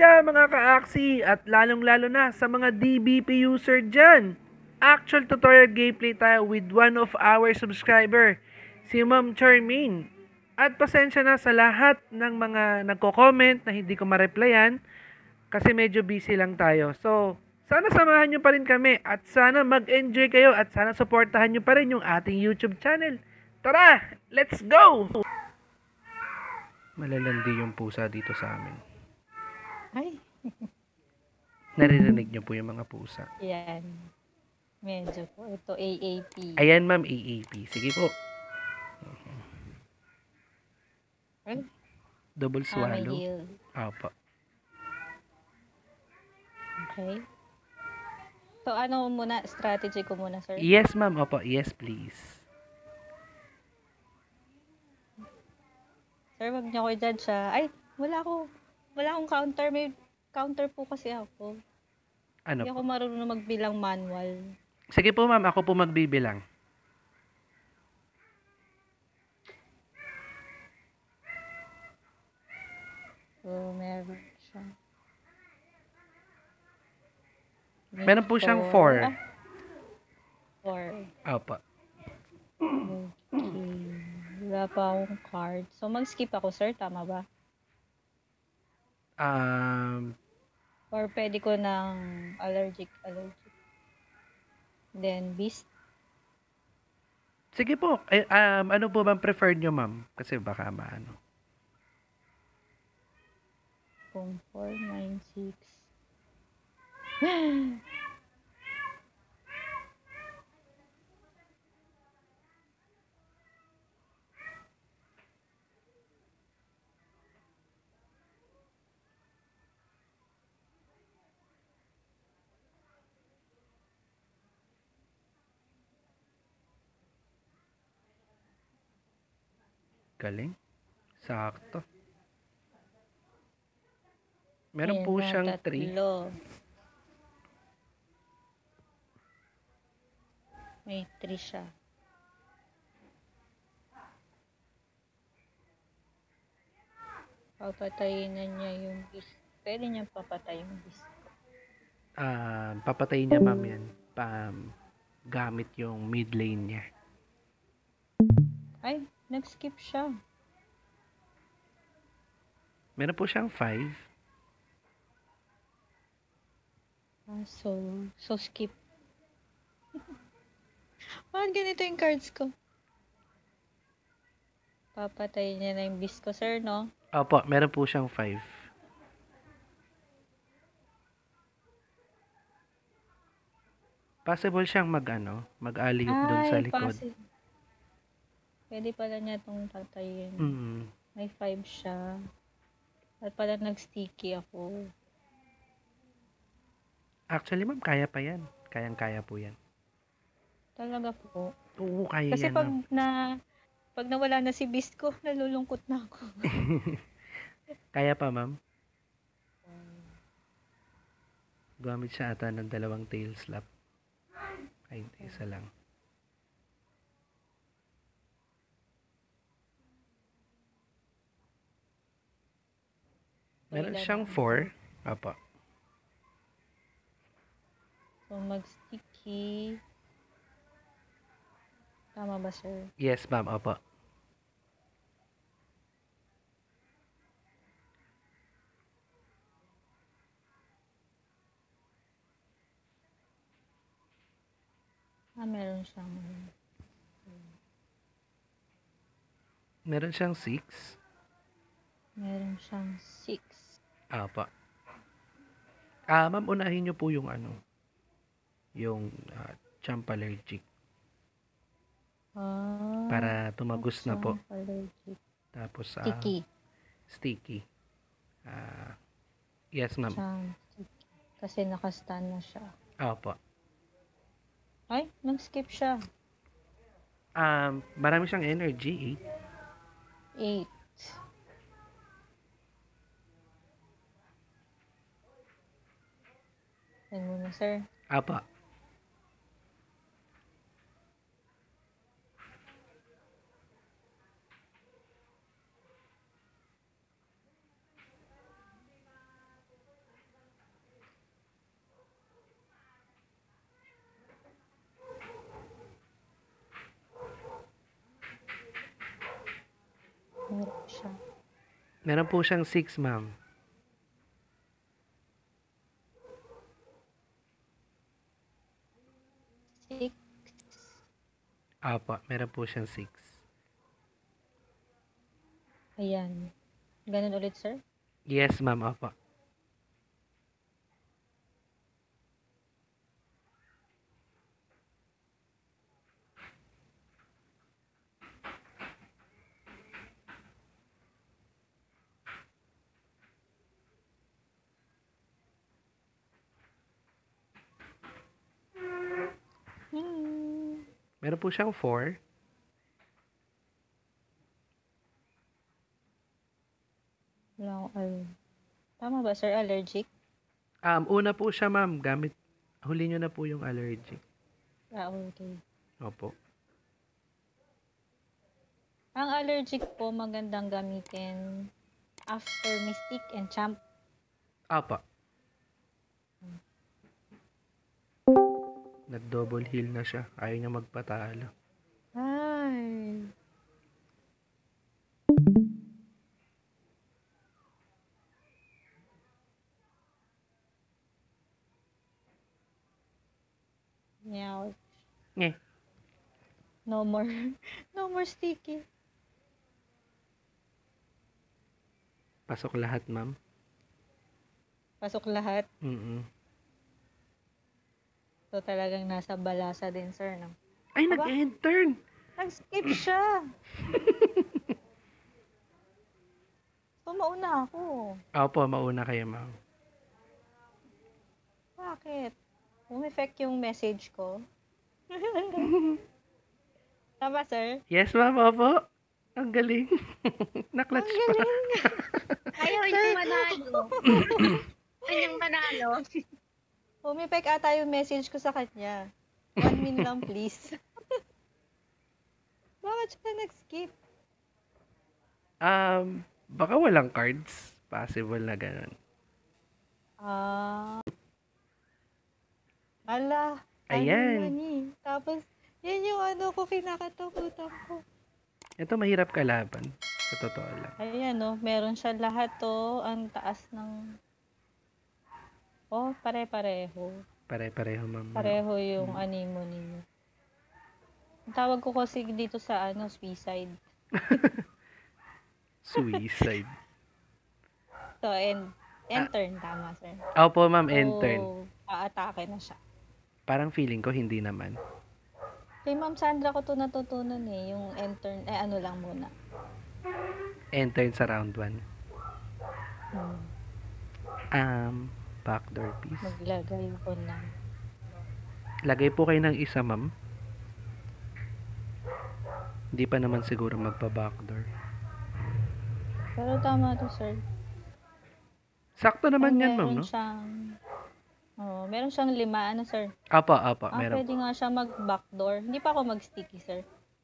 ka mga ka-Axie at lalong-lalo na sa mga DBP user dyan. Actual tutorial gameplay tayo with one of our subscriber, si Ma'am Charmaine. At pasensya na sa lahat ng mga nagko-comment na hindi ko ma-replyan kasi medyo busy lang tayo. So, sana samahan nyo pa rin kami at sana mag-enjoy kayo at sana supportahan nyo pa rin yung ating YouTube channel. Tara, let's go! Malalandi yung pusa dito sa amin. Naririnig niyo po yung mga pusa. Yan. Medyo po. Ito AAP. Ayan ma'am, AAP. Sige po. Double swallow. Ah, Okay. So ano muna, strategy ko muna sir? Yes ma'am, opo. Yes please. Sir, wag niyo ko i-judge siya. Ah. Ay, wala ko. Wala akong counter. May Counter po kasi ako. Ano Hindi po? ako marunong magbilang manual. Sige po ma'am, ako po magbibilang. Oh, meron siya. May Meron po siyang 4. 4. Ah. four. Opo. Okay. Wala pa akong card. So, mag-skip ako, sir. Tama ba? Um, Or pwede ko ng allergic, allergic. Then beast. Sige po. Eh, um, ano po bang preferred nyo, ma'am? Kasi baka maano. 4, 9, 6. Galing. Sakto. Meron Ayan po na, siyang 3. tatlo. May three siya. Papatayin na niya yung bis. Pwede niya papatay yung bis. Ah, papatayin niya ma'am yan. Pa, gamit yung mid lane niya. Ay, Nag-skip siya. Meron po siyang 5. Ah, so, so skip. Bakit ganito yung cards ko? Papatayin niya na yung bis ko, sir, no? Opo, meron po siyang 5. Possible siyang mag ano, mag-alley doon sa likod. Possible. Pwede pala niya itong tatayin. Mm. May 5 siya. At pala nag-sticky ako. Actually, ma'am, kaya pa yan. Kayang-kaya po yan. Talaga po. Oo, kaya Kasi yan, pag ma'am. na pag nawala na si Beast ko, nalulungkot na ako. kaya pa, ma'am? Gumamit siya ata ng dalawang tail slap. Ay, isa lang. Meron siyang 4. Apo. So, mag-sticky. Tama ba, sir? Yes, ma'am. Apo. Ah, meron siyang... Ano. Meron siyang 6. Meron siyang 6. Apa. Ah, ma'am, unahin nyo po yung ano, yung uh, ah, champ allergic. Ah, para tumagos na po. Allergic. Tapos, ah, Sticky. sticky. Ah, yes, ma'am. Siyang sticky. Kasi nakastan na siya. Opo. Ay, nag-skip siya. Um, marami siyang energy, eh. Eight. Yan muna, sir. Apa. Meron po siyang 6, ma'am. Apa, meron po siyang 6. Ayan. Ganun ulit, sir? Yes, ma'am. Apa. Meron po siyang 4. Wala akong Tama ba, sir? Allergic? Um, una po siya, ma'am. Gamit, huli nyo na po yung allergic. Ah, okay. Opo. Ang allergic po, magandang gamitin after Mystic and Champ. Apa. Nag-double heel na siya. Ayaw niya magpatalo. Ay. Meow. Nye. No more. No more sticky. Pasok lahat, ma'am. Pasok lahat? Mm-mm. So, talagang nasa balasa din, sir, no? Ay, Aba? nag-end turn! Nag-skip siya! so, mauna ako. Opo, mauna kayo, ma'am. Bakit? Umeffect yung message ko? Tama, sir? Yes, ma'am, opo. Ang galing. Naklatch Ang galing. pa. Ayaw yung manalo. Ayun yung manalo. Humipek ata yung message ko sa kanya. One min lang, please. Bakit siya nag-skip? Um, baka walang cards. Possible na ganun. Ah. Uh, ala. Ano Ayan. Ano Tapos, yan yung ano ko, kinakatakutan ko. Ito mahirap kalaban. Sa totoo lang. Ayan, no? Meron siya lahat, to. Oh. Ang taas ng Oh, pare-pareho. Pare-pareho, ma'am. Pareho yung hmm. animo ninyo. Ang tawag ko kasi dito sa ano, suicide. suicide. so, and intern, ah. tama, sir. Opo, ma'am, so, intern. aatake na siya. Parang feeling ko, hindi naman. Kay Ma'am Sandra ko to natutunan eh, yung intern, eh ano lang muna. Intern sa round 1. Hmm. Um, backdoor piece. Maglagay ko lang. Lagay po kayo ng isa, ma'am. Hindi pa naman siguro magpa-backdoor. Pero tama to, sir. Sakto naman yan, ma'am, no? Siyang, oh, meron siyang lima, ano, sir? Apa, apa. Ah, meron. pwede nga siya mag-backdoor. Hindi pa ako mag-sticky, sir.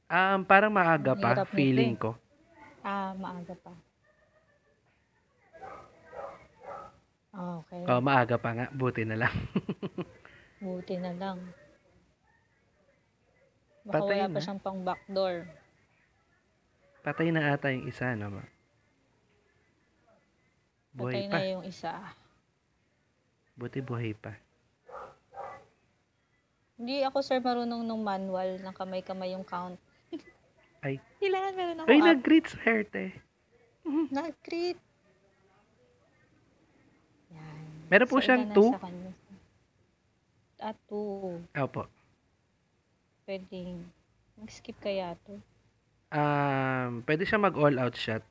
Um, parang maaga pa, eh. feeling ko. Ah, maaga pa. Okay. Oh, maaga pa nga. Buti na lang. Buti na lang. Baka Patay wala na. pa siyang pang backdoor. Patay na ata yung isa, no? Buhay Patay pa. na yung isa. Buti buhay pa. Hindi ako, sir, marunong nung manual ng kamay-kamay yung count. Ay. Kailangan meron ako Ay, nag-greet swerte. Nag-greet. Meron po so, siyang 2? Ah, 2. Opo. Pwedeng mag-skip kaya to? Um, pwede siya mag all out shot.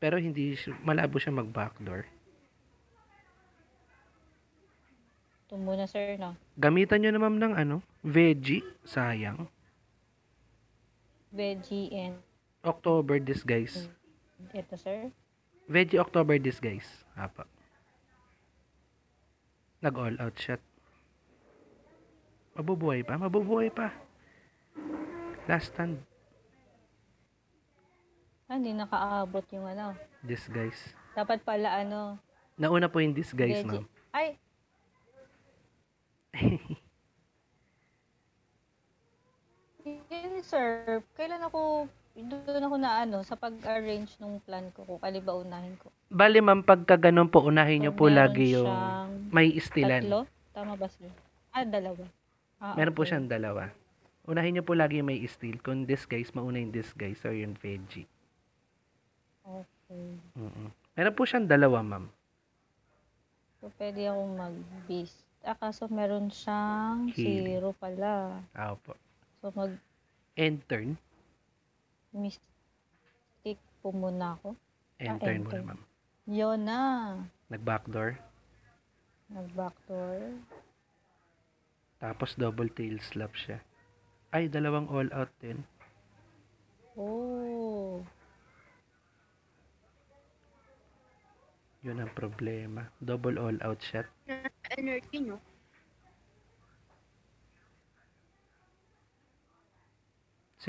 Pero hindi malabo siya mag backdoor. Ito muna sir no. Gamitan niyo na ma'am ng ano? Veggie, sayang. Veggie and October this, guys. Ito sir. Veggie October this, guys. Apa. Nag-all out shot. Mabubuhay pa, mabubuhay pa. Last stand. Ah, hindi nakaabot yung ano. Disguise. Dapat pala ano. Nauna po yung disguise, ma'am. Ay! Yun, sir. Kailan ako doon ako na ano, sa pag-arrange ng plan ko, kung kali unahin ko. Bali ma'am, pagka ganun po, unahin so, niyo po lagi yung may istilan. Tatlo? Tama ba sir? Ah, dalawa. Ah, meron okay. po siyang dalawa. Unahin niyo po lagi may istil. Kung this guys, mauna yung this guys or yung veggie. Okay. Mm-mm. Meron po siyang dalawa, ma'am. So, pwede akong mag-beast. Ah, kaso meron siyang Healing. zero pala. Ah, po. So, mag... And turn. Mistake po muna ako. Enter, ah, enter. muna, ma'am. Yun na. Nag-backdoor. Nag-backdoor. Tapos double tail slap siya. Ay, dalawang all out din. Oh. Yun ang problema. Double all out shot. Na-energy nyo?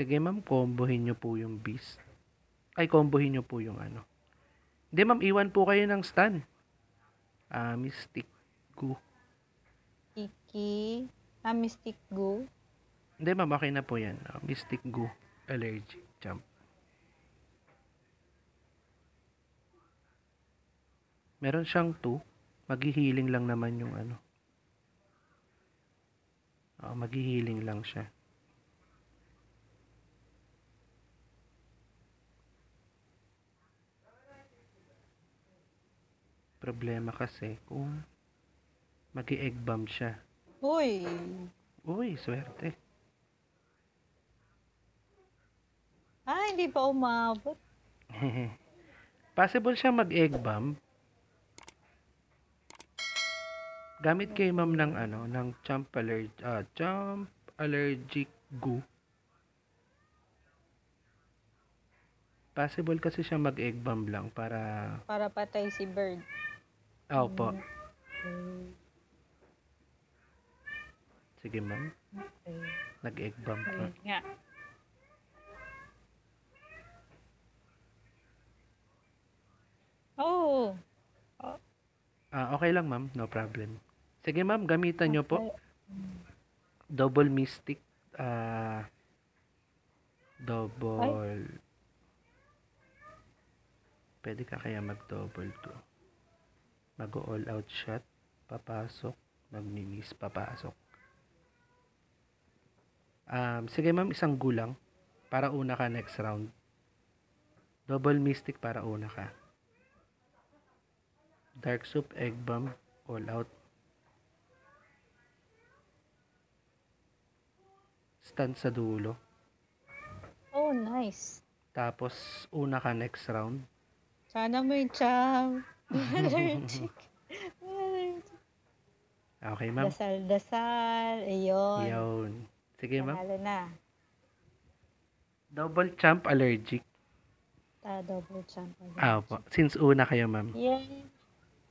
Sige ma'am, combohin nyo po yung beast. Ay, combohin nyo po yung ano. Hindi ma'am, iwan po kayo ng stun. Ah, Mystic go. Tiki. Ah, Mystic go? Hindi ma'am, okay na po yan. Ah, Mystic go. Allergic jump. Meron siyang 2. Maghihiling lang naman yung ano. Oh, maghihiling lang siya. Problema kasi kung mag egg bomb siya. Uy! Uy, swerte. Ah, hindi pa umabot. Possible siya mag-egg bomb. Gamit kay ma'am ng ano, ng chump, allerg ah, chump allergic goo. Possible kasi siya mag-egg bomb lang para... Para patay si bird. Opo. Sige ma'am. Nag-egg bump pa. nga. Oo. Oh. Ah, okay lang ma'am. No problem. Sige ma'am, gamitan okay. nyo po. Double mystic. Ah, uh, double. Ay. Pwede ka kaya mag-double to mag-all out shot, papasok, magmimis, papasok. Um, sige ma'am, isang gulang para una ka next round. Double mystic para una ka. Dark soup, egg bomb, all out. Stand sa dulo. Oh, nice. Tapos, una ka next round. Sana may charm. Allergic. Allergic. Okay, ma'am. Dasal-dasal. Ayun. Ayun. Sige, ma'am. Panalo na. Double champ allergic. Ta ah, double champ allergic. Ah, po. Since una kayo, ma'am. Yeah.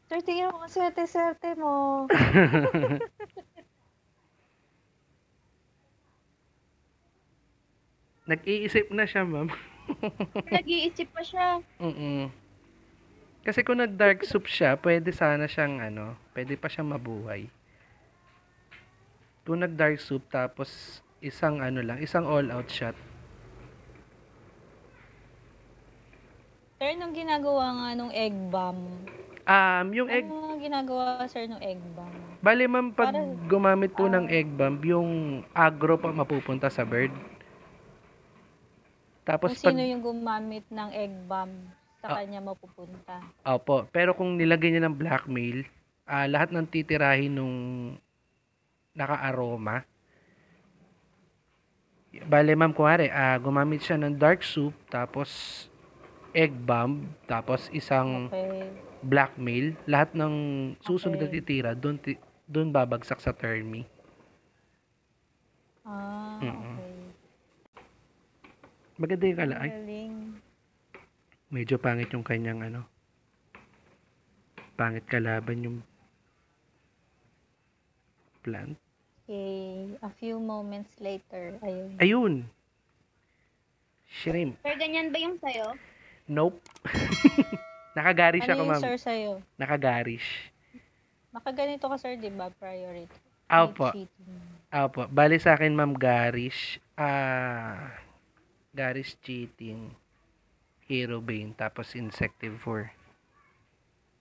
Tingin mo kung swerte-swerte mo. Nag-iisip na siya, ma'am. Nag-iisip pa siya. Mm-mm. Kasi kung nag-dark soup siya, pwede sana siyang ano, pwede pa siyang mabuhay. Kung nag-dark soup tapos isang ano lang, isang all-out shot. Sir, nung ginagawa nga nung egg bomb, um, yung egg... Ano ginagawa, sir, ng egg bomb? Bali, ma'am, pag Para, gumamit po uh, ng ah. egg bomb, yung agro pa mapupunta sa bird. Tapos kung pag, sino yung gumamit ng egg bomb? Ah. sa oh. kanya mapupunta. Opo. Pero kung nilagay niya ng blackmail, uh, lahat ng titirahin nung naka-aroma, bale ma'am, kuwari, uh, ah, gumamit siya ng dark soup, tapos egg bomb, tapos isang okay. blackmail, lahat ng susunod okay. na titira, doon ti- doon babagsak sa termi. Ah, mm-hmm. okay. Maganda yung kalaan. Galing. Medyo pangit yung kanyang ano. Pangit kalaban yung plant. Yay. A few moments later, ayun. Ayun. Shrimp. Pero ganyan ba yung sa'yo? Nope. nakagaris ano ako, ma'am. Ano yung sir sa'yo? Nakagarish. Makaganito ka, sir, diba Priority. Opo. Opo. Bali sa akin, ma'am, garish. Ah, garish cheating aerobane, tapos insectivore.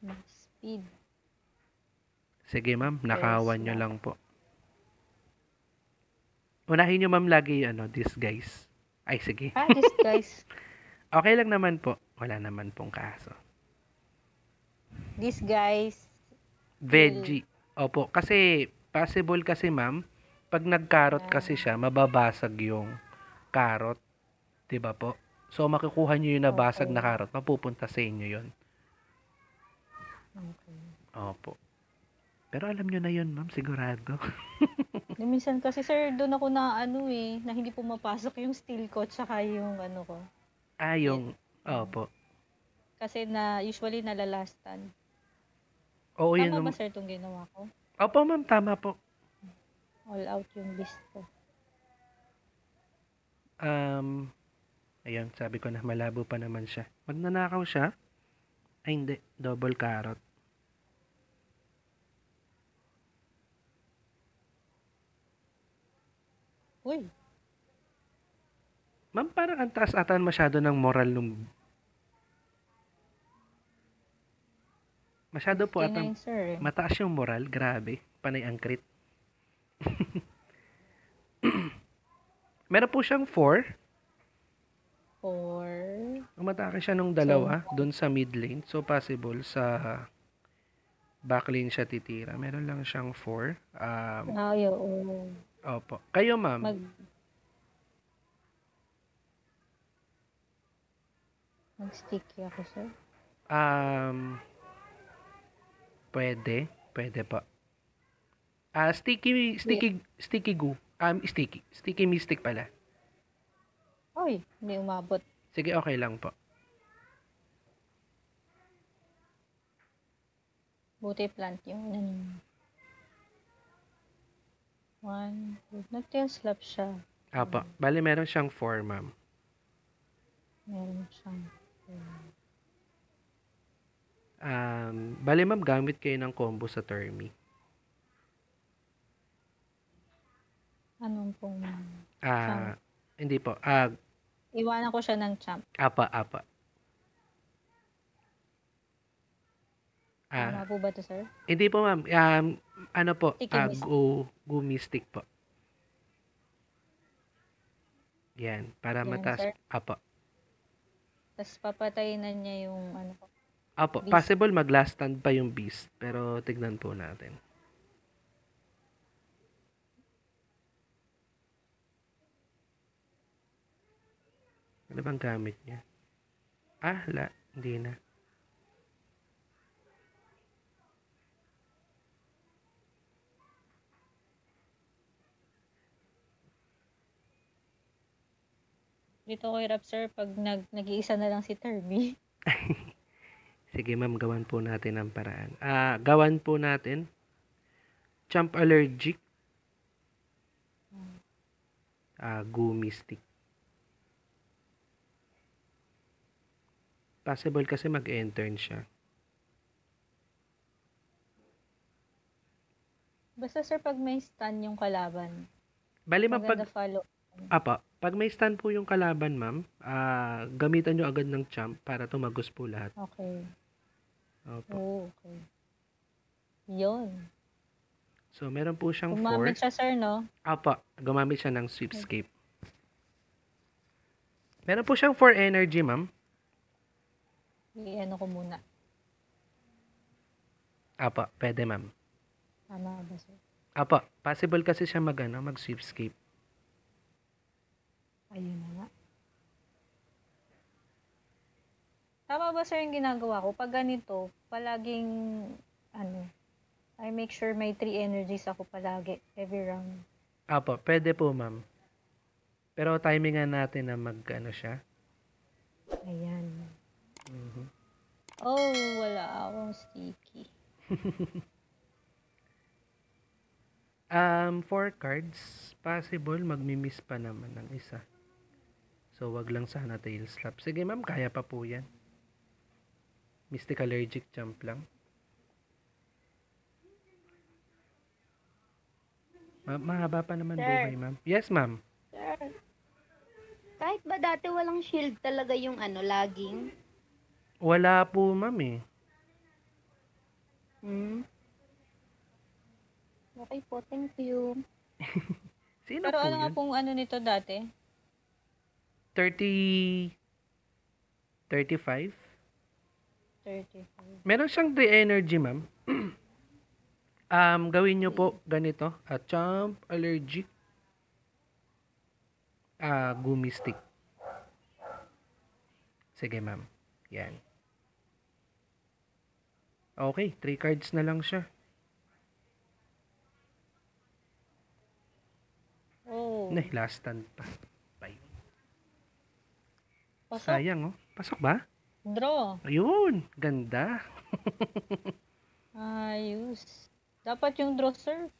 Max mm, speed. Sige ma'am, nakawan nyo lang po. Unahin nyo ma'am lagi yung ano, disguise. Ay, sige. Ah, disguise. okay lang naman po. Wala naman pong kaso. Disguise. Veggie. Opo, kasi possible kasi ma'am, pag nag ah. kasi siya, mababasag yung carrot. 'Di ba po? So, makikuha niyo yung nabasag okay. na karot, mapupunta sa inyo 'yon. Okay. Opo. Pero alam niyo na 'yon, ma'am, sigurado. Eh, minsan kasi, sir, doon ako na ano eh, na hindi pumapasok yung steel ko tsaka yung ano ko. Ah, yung, opo. Kasi na, usually nalalastan. Oo, tama yun. Tama ba, sir, itong ginawa ko? Opo, ma'am, tama po. All out yung list ko. Um, Ayun, sabi ko na malabo pa naman siya. Pag nanakaw siya, ay hindi, double carrot. Uy. Ma'am, parang ang taas atan masyado ng moral nung... Masyado po atan... Eh? Mataas yung moral, grabe. Panay ang crit. Meron po siyang 4 Or... Umatake siya nung dalawa so, doon sa mid lane. So, possible sa back lane siya titira. Meron lang siyang 4. Um, oh, oo. Opo. Kayo, ma'am? Mag... Mag-sticky ako, sir? Um, pwede. Pwede pa. Ah, uh, sticky, sticky, yeah. sticky goo. Um, sticky. Sticky mystic pala. Oy, hindi umabot. Sige, okay lang po. Buti plant yung nanin. One, two. Nag-tail slap siya. Apo. Bali, meron siyang four, ma'am. Meron siyang four. Um, bali, ma'am, gamit kayo ng combo sa Termi. Anong pong... Ah, uh, hindi po. Ah, uh, Iwanan ko siya ng champ. Apa, apa. Ah, Tama po ba to, sir? Hindi po, ma'am. Um, ano po? Sticky uh, mystic. go, go mystic po. Yan. Para Yan, matas. Sir. Apo. Tapos papatayin na niya yung ano po. Apo. Beast. Possible mag last stand pa yung beast. Pero tignan po natin. na ano bang gamit niya? Ah, la, hindi na. Dito ko hirap sir pag nag nag-iisa na lang si Terby. Sige ma'am, gawan po natin ang paraan. Ah, uh, gawan po natin. Champ allergic. Hmm. Ah, uh, gummy stick. Possible kasi mag-intern siya. Basta sir, pag may stun yung kalaban. Bali ma'am, pag... Follow. Apa, pag may stun po yung kalaban, ma'am, uh, gamitan nyo agad ng champ para tumagos po lahat. Okay. Opo. Oh, okay. Yun. So, meron po siyang gumamit 4. Gumamit siya, sir, no? Apa, gumamit siya ng sweepscape. Okay. Meron po siyang 4 energy, ma'am. I-ano ko muna. Apa, pwede ma'am. Tama ba sir? Apa, possible kasi siya mag, ano, mag sweepscape. Ayun na nga. Tama ba sir yung ginagawa ko? Pag ganito, palaging, ano, I make sure may three energies ako palagi, every round. Apo, pwede po ma'am. Pero timingan natin na mag, ano siya. Ayan. Mm-hmm. Oh, wala akong sticky. um, four cards, possible magmi-miss pa naman ng isa. So, wag lang sana tail slap. Sige ma'am, kaya pa po yan. Mystic allergic jump lang. Ma- mahaba pa naman Sir. buhay ma'am. Yes ma'am. Sir. Kahit ba dati walang shield talaga yung ano, laging? Wala po, ma'am eh. Hmm. Okay po, thank you. Sino Pero po ano nga yun? pong ano nito dati? 30... 35? 35. Meron siyang 3 energy ma'am. um, gawin nyo po hmm. ganito. A champ allergic uh, ah, gummy stick. Sige, ma'am. Yan. Okay, 3 cards na lang siya. Oh. Nah, last stand pa. Bye. Pasok. Sayang, oh. Pasok ba? Draw. Ayun, ganda. Ayos. Dapat yung draw, sir.